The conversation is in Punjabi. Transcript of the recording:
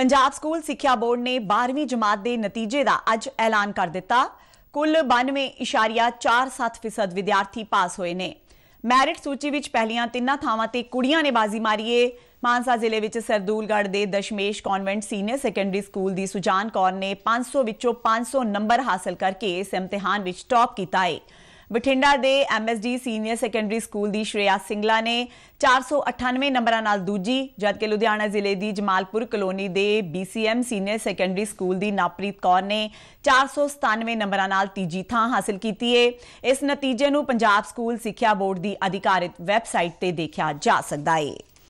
ਪੰਜਾਬ ਸਕੂਲ ਸਿੱਖਿਆ ਬੋਰਡ ਨੇ 12ਵੀਂ ਜਮਾਤ ਦੇ ਨਤੀਜੇ ਦਾ ਅੱਜ ਐਲਾਨ ਕਰ ਦਿੱਤਾ ਕੁੱਲ 92.47% ਵਿਦਿਆਰਥੀ ਪਾਸ ਹੋਏ ਨੇ ਮੈਰਿਟ ਸੂਚੀ ਵਿੱਚ ਪਹਿਲੀਆਂ ਤਿੰਨਾਂ ਥਾਵਾਂ ਤੇ ਕੁੜੀਆਂ ਨੇ ਬਾਜ਼ੀ ਮਾਰੀ ਏ ਮਾਨਸਾ ਜ਼ਿਲ੍ਹੇ ਵਿੱਚ ਸਰਦੂਲਗੜ੍ਹ ਦੇ Dashmesh convent senior secondary school ਦੀ ਸੁਜਾਨ ਕੌਰ ਨੇ 500 ਵਿੱਚੋਂ 500 ਨੰਬਰ ਹਾਸਲ ਕਰਕੇ ਇਸ ਇਮਤਿਹਾਨ ਵਿੱਚ ਟੌਪ ਕੀਤਾ ਏ ਬਠਿੰਡਾ ਦੇ ਐਮਐਸਡੀ ਸੀਨੀਅਰ ਸੈਕੰਡਰੀ ਸਕੂਲ ਦੀ ਸ਼੍ਰੇਆ ਸਿੰਗਲਾ ਨੇ 498 ਨੰਬਰਾਂ ਨਾਲ ਦੂਜੀ ਜਦਕਿ ਲੁਧਿਆਣਾ ਜ਼ਿਲ੍ਹੇ ਦੀ ਜਮਾਲਪੁਰ ਕਲੋਨੀ ਦੇ ਬੀਸੀਐਮ ਸੀਨੀਅਰ ਸੈਕੰਡਰੀ ਸਕੂਲ ਦੀ ਨਾਪ੍ਰੀਤ ਕੌਰ ਨੇ 497 ਨੰਬਰਾਂ ਨਾਲ ਤੀਜੀ ਥਾਂ ਹਾਸਲ ਕੀਤੀ ਹੈ ਇਸ ਨਤੀਜੇ ਨੂੰ ਪੰਜਾਬ ਸਕੂਲ ਸਿੱਖਿਆ ਬੋਰਡ ਦੀ ਅਧਿਕਾਰਿਤ ਵੈਬਸਾਈਟ ਤੇ ਦੇਖਿਆ ਜਾ ਸਕਦਾ ਹੈ